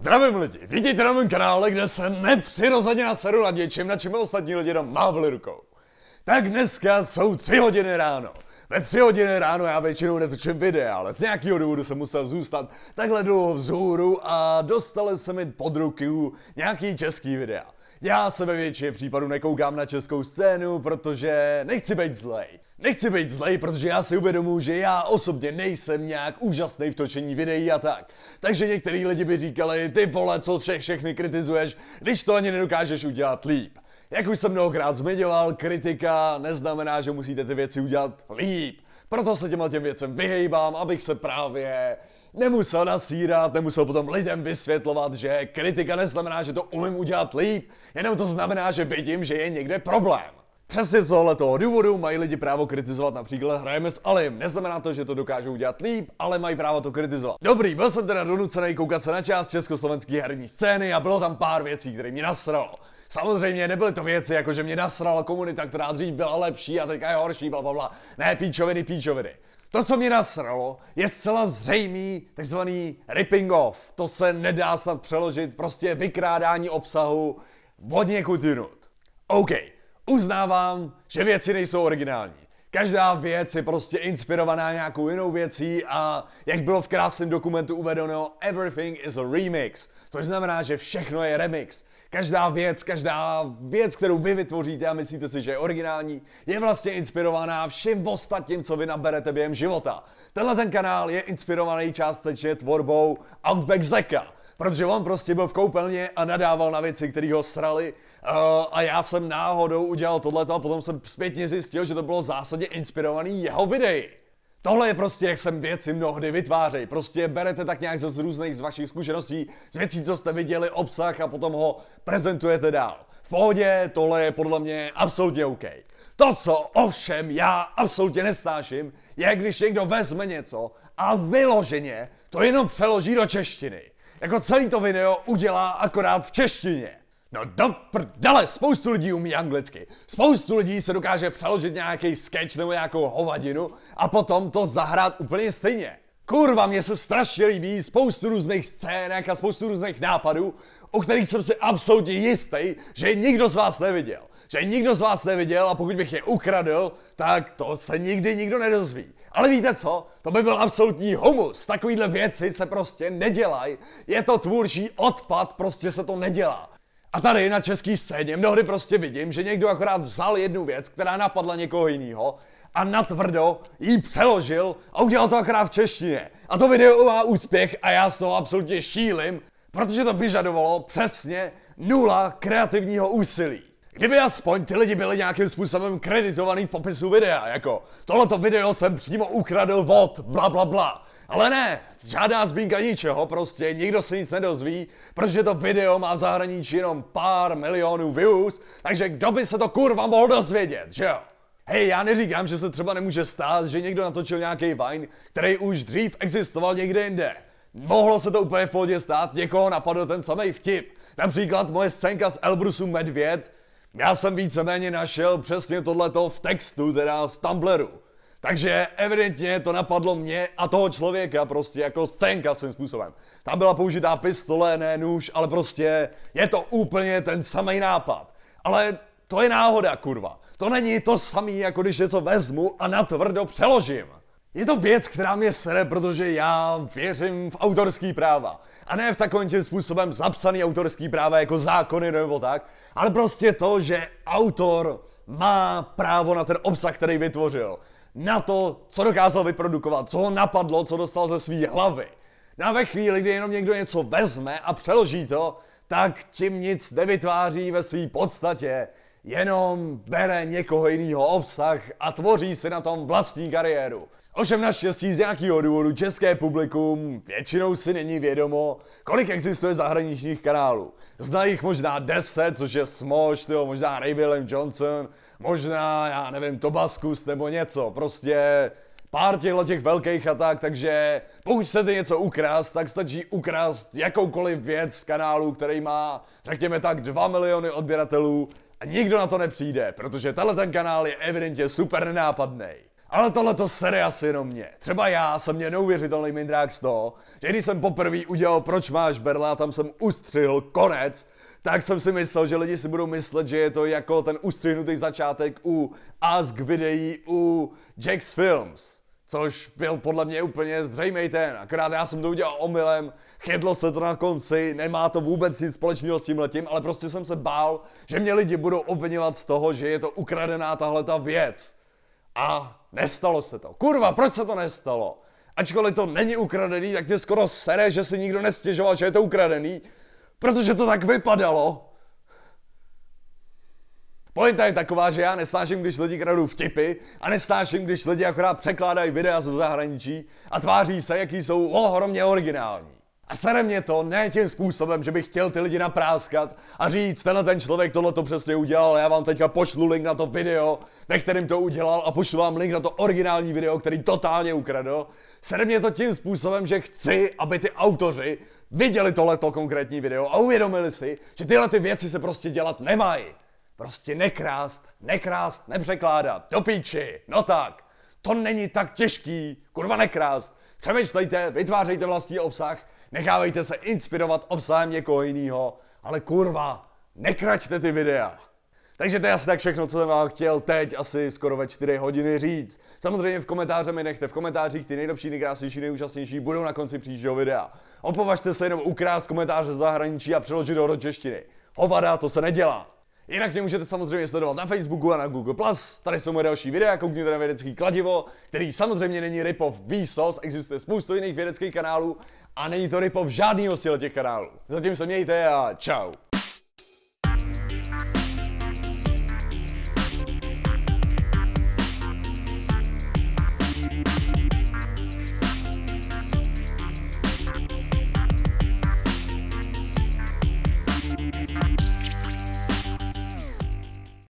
Zdravím lidi, vítejte na mém kanále, kde se nepřirozeně naseru nad něčím, na čem ostatní lidi jenom mávli rukou. Tak dneska jsou tři hodiny ráno. Ve tři hodiny ráno já většinou netočím videa, ale z nějakého důvodu jsem musel zůstat takhle dlouho vzhůru a dostali se mi pod ruky nějaký český videa. Já se ve většině případů nekoukám na českou scénu, protože nechci být zlej. Nechci být zlej, protože já si uvědomuji, že já osobně nejsem nějak úžasný v točení videí a tak. Takže některý lidi by říkali, ty vole, co všech všechny kritizuješ, když to ani nedokážeš udělat líp. Jak už jsem mnohokrát zmiňoval, kritika neznamená, že musíte ty věci udělat líp. Proto se těma těm věcem vyhejbám, abych se právě nemusel nasírat, nemusel potom lidem vysvětlovat, že kritika neznamená, že to umím udělat líp, jenom to znamená, že vidím, že je někde problém. Přesně z toho důvodu mají lidi právo kritizovat například hrajeme s Alim. Neznamená to, že to dokážou dělat líp, ale mají právo to kritizovat. Dobrý, byl jsem teda donucený koukat se na část československé herní scény a bylo tam pár věcí, které mě nasralo. Samozřejmě nebyly to věci, jako že mě nasrala komunita, která dřív byla lepší a teďka je horší, bla, bla, bla. Ne, píčoviny, píčoviny. To, co mě nasralo, je zcela zřejmý takzvaný ripping off. To se nedá snad přeložit, prostě vykrádání obsahu od někud jinut. OK, uznávám, že věci nejsou originální. Každá věc je prostě inspirovaná nějakou jinou věcí a jak bylo v krásném dokumentu uvedeno, everything is a remix, To znamená, že všechno je remix. Každá věc, každá věc, kterou vy vytvoříte a myslíte si, že je originální, je vlastně inspirovaná všem ostatním, co vy naberete během života. Tenhle ten kanál je inspirovaný částečně tvorbou Outback Zeka Protože on prostě byl v koupelně a nadával na věci, které ho srali eh, a já jsem náhodou udělal tohleto a potom jsem zpětně zjistil, že to bylo v zásadě inspirovaný jeho videí. Tohle je prostě, jak jsem věci mnohdy vytvářej. Prostě berete tak nějak ze z různých z vašich zkušeností, z věcí, co jste viděli, obsah a potom ho prezentujete dál. V pohodě, tohle je podle mě absolutně OK. To, co ovšem já absolutně nestáším, je, když někdo vezme něco a vyloženě to jenom přeloží do češtiny. Jako celý to video udělá akorát v češtině. No do prdele, spoustu lidí umí anglicky. Spoustu lidí se dokáže přeložit nějaký sketch nebo nějakou hovadinu a potom to zahrát úplně stejně. Kurva, mě se strašně líbí spoustu různých scének a spoustu různých nápadů, o kterých jsem si absolutně jistý, že nikdo z vás neviděl že nikdo z vás neviděl a pokud bych je ukradl, tak to se nikdy nikdo nedozví. Ale víte co? To by byl absolutní humus. Takovýhle věci se prostě nedělají. Je to tvůrčí odpad, prostě se to nedělá. A tady na české scéně mnohdy prostě vidím, že někdo akorát vzal jednu věc, která napadla někoho jiného a natvrdo ji přeložil a udělal to akorát v češtině. A to video má úspěch a já z toho absolutně šílim, protože to vyžadovalo přesně nula kreativního úsilí. Kdyby aspoň ty lidi byli nějakým způsobem kreditovaný v popisu videa, jako tohleto video jsem přímo ukradl od, bla bla bla. Ale ne, žádná zmínka ničeho, prostě nikdo se nic nedozví, protože to video má v zahraničí jenom pár milionů views, takže kdo by se to kurva mohl dozvědět, že jo? Hej, já neříkám, že se třeba nemůže stát, že někdo natočil nějaký Vine, který už dřív existoval někde jinde. Mohlo se to úplně v pohodě stát, někoho napadl ten samý vtip. Například moje scénka s Elbrusem Medvěd, já jsem víceméně našel přesně tohleto v textu, teda z Tumblru. Takže evidentně to napadlo mě a toho člověka prostě jako scénka svým způsobem. Tam byla použitá pistole, ne nůž, ale prostě je to úplně ten samý nápad. Ale to je náhoda, kurva. To není to samý, jako když něco vezmu a natvrdo přeložím. Je to věc, která mě sere, protože já věřím v autorský práva. A ne v takovým tím způsobem zapsaný autorský práva jako zákony nebo tak, ale prostě to, že autor má právo na ten obsah, který vytvořil. Na to, co dokázal vyprodukovat, co ho napadlo, co dostal ze své hlavy. na no a ve chvíli, kdy jenom někdo něco vezme a přeloží to, tak tím nic nevytváří ve své podstatě. Jenom bere někoho jiného obsah a tvoří si na tom vlastní kariéru. Ovšem naštěstí z nějakého důvodu české publikum většinou si není vědomo, kolik existuje zahraničních kanálů. Zná jich možná 10, což je Smosh, tyjo, možná Ray William Johnson, možná, já nevím, Tobaskus nebo něco. Prostě pár těchto těch velkých a tak, takže pokud chcete něco ukrást, tak stačí ukrást jakoukoliv věc z kanálu, který má, řekněme tak, 2 miliony odběratelů a nikdo na to nepřijde, protože tenhle ten kanál je evidentně super nenápadnej. Ale tohle to sere asi jenom mě. Třeba já jsem mě neuvěřitelný mindrák z toho, že když jsem poprvé udělal Proč máš berla, tam jsem ustřihl konec, tak jsem si myslel, že lidi si budou myslet, že je to jako ten ustřihnutý začátek u Ask videí u Jack's Films. Což byl podle mě úplně zřejmý ten, akorát já jsem to udělal omylem, chydlo se to na konci, nemá to vůbec nic společného s tím letím, ale prostě jsem se bál, že mě lidi budou obvinovat z toho, že je to ukradená tahle ta věc. A nestalo se to. Kurva, proč se to nestalo? Ačkoliv to není ukradený, tak mě skoro sere, že si nikdo nestěžoval, že je to ukradený, protože to tak vypadalo. Pointa je taková, že já nesnáším, když lidi kradou vtipy a nesnáším, když lidi akorát překládají videa ze zahraničí a tváří se, jaký jsou ohromně originální. A sere mě to ne tím způsobem, že bych chtěl ty lidi napráskat a říct, tenhle ten člověk tohle to přesně udělal, já vám teďka pošlu link na to video, ve kterém to udělal a pošlu vám link na to originální video, který totálně ukradl. Sere mě to tím způsobem, že chci, aby ty autoři viděli tohleto konkrétní video a uvědomili si, že tyhle ty věci se prostě dělat nemají. Prostě nekrást, nekrást, nepřekládat, do píči, no tak. To není tak těžký, kurva nekrást. Přemýšlejte, vytvářejte vlastní obsah Nechávejte se inspirovat obsahem někoho jiného, ale kurva, nekračte ty videa. Takže to je asi tak všechno, co jsem vám chtěl teď asi skoro ve 4 hodiny říct. Samozřejmě v komentáře mi nechte v komentářích ty nejlepší, nejkrásnější, nejúžasnější budou na konci příštího videa. Opovažte se jenom ukrást komentáře zahraničí a přeložit ho do češtiny. Hovada, to se nedělá. Jinak mě můžete samozřejmě sledovat na Facebooku a na Google+. Plus. Tady jsou moje další videa, koukněte na vědecký kladivo, který samozřejmě není ripov Vsauce, existuje spoustu jiných vědeckých kanálů a není to ripov žádného z těch kanálů. Zatím se mějte a čau.